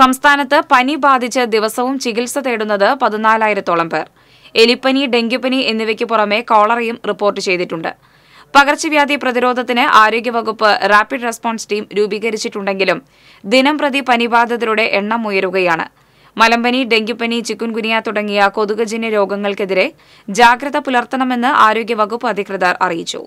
സംസ്ഥാനത്ത് പനി ബാധിച്ച് ദിവസവും ചികിത്സ തേടുന്നത് പതിനാലായിരത്തോളം പേർ എലിപ്പനി ഡെങ്കിപ്പനി എന്നിവയ്ക്ക് പുറമെ കോളറയും റിപ്പോർട്ട് ചെയ്തിട്ടുണ്ട് പകർച്ചവ്യാധി പ്രതിരോധത്തിന് ആരോഗ്യവകുപ്പ് റാപ്പിഡ് റെസ്പോൺസ് ടീം രൂപീകരിച്ചിട്ടുണ്ടെങ്കിലും ദിനം പ്രതി പനിബാധിതരുടെ എണ്ണം ഉയരുകയാണ് മലമ്പനി ഡെങ്കിപ്പനി ചിക്കുൻകുനിയ തുടങ്ങിയ കൊതുകുജന്യ രോഗങ്ങൾക്കെതിരെ ജാഗ്രത പുലർത്തണമെന്ന് ആരോഗ്യവകുപ്പ് അധികൃതർ അറിയിച്ചു